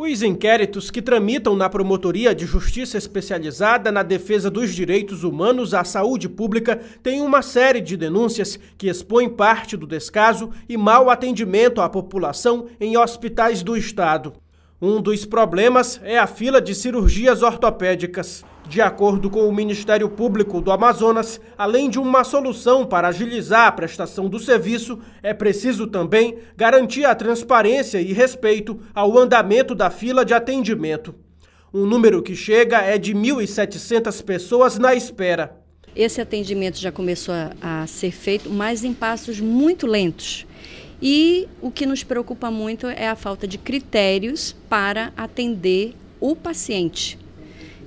Os inquéritos que tramitam na Promotoria de Justiça Especializada na Defesa dos Direitos Humanos à Saúde Pública têm uma série de denúncias que expõem parte do descaso e mau atendimento à população em hospitais do Estado. Um dos problemas é a fila de cirurgias ortopédicas. De acordo com o Ministério Público do Amazonas, além de uma solução para agilizar a prestação do serviço, é preciso também garantir a transparência e respeito ao andamento da fila de atendimento. Um número que chega é de 1.700 pessoas na espera. Esse atendimento já começou a, a ser feito, mas em passos muito lentos. E o que nos preocupa muito é a falta de critérios para atender o paciente.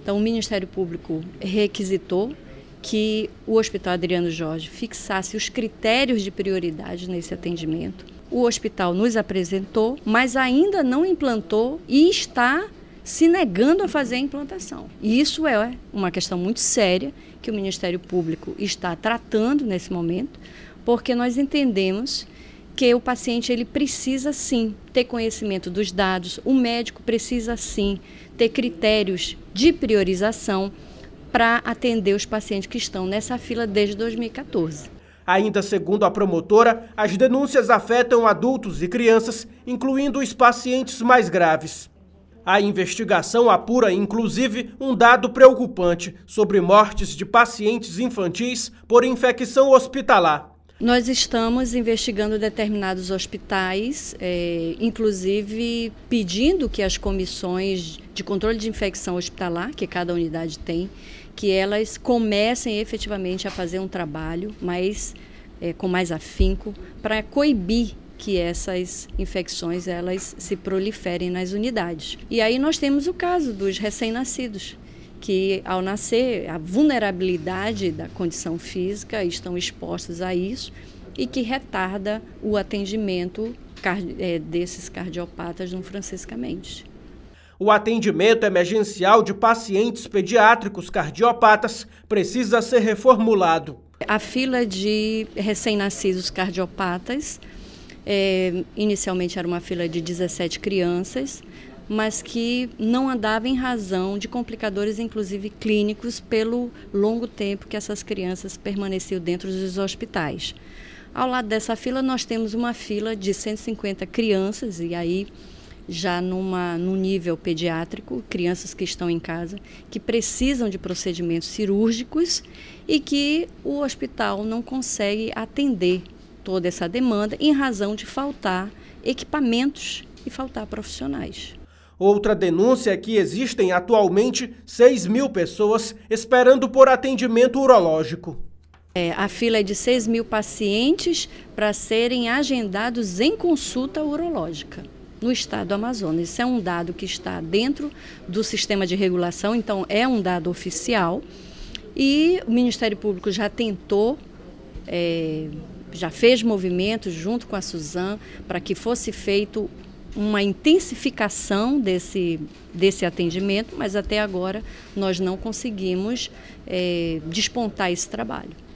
Então, o Ministério Público requisitou que o Hospital Adriano Jorge fixasse os critérios de prioridade nesse atendimento. O hospital nos apresentou, mas ainda não implantou e está se negando a fazer a implantação. E isso é uma questão muito séria que o Ministério Público está tratando nesse momento, porque nós entendemos que o paciente ele precisa sim ter conhecimento dos dados, o médico precisa sim ter critérios de priorização para atender os pacientes que estão nessa fila desde 2014. Ainda segundo a promotora, as denúncias afetam adultos e crianças, incluindo os pacientes mais graves. A investigação apura, inclusive, um dado preocupante sobre mortes de pacientes infantis por infecção hospitalar. Nós estamos investigando determinados hospitais, é, inclusive pedindo que as comissões de controle de infecção hospitalar, que cada unidade tem, que elas comecem efetivamente a fazer um trabalho mais, é, com mais afinco para coibir que essas infecções elas se proliferem nas unidades. E aí nós temos o caso dos recém-nascidos que ao nascer, a vulnerabilidade da condição física estão expostos a isso e que retarda o atendimento é, desses cardiopatas no Francisca Mendes. O atendimento emergencial de pacientes pediátricos cardiopatas precisa ser reformulado. A fila de recém-nascidos cardiopatas, é, inicialmente era uma fila de 17 crianças, mas que não andava em razão de complicadores, inclusive clínicos, pelo longo tempo que essas crianças permaneciam dentro dos hospitais. Ao lado dessa fila, nós temos uma fila de 150 crianças, e aí já numa, num nível pediátrico, crianças que estão em casa, que precisam de procedimentos cirúrgicos e que o hospital não consegue atender toda essa demanda em razão de faltar equipamentos e faltar profissionais. Outra denúncia é que existem atualmente 6 mil pessoas esperando por atendimento urológico. É, a fila é de 6 mil pacientes para serem agendados em consulta urológica no estado do Amazonas. Isso é um dado que está dentro do sistema de regulação, então é um dado oficial. E o Ministério Público já tentou, é, já fez movimentos junto com a Suzan para que fosse feito uma intensificação desse, desse atendimento, mas até agora nós não conseguimos é, despontar esse trabalho.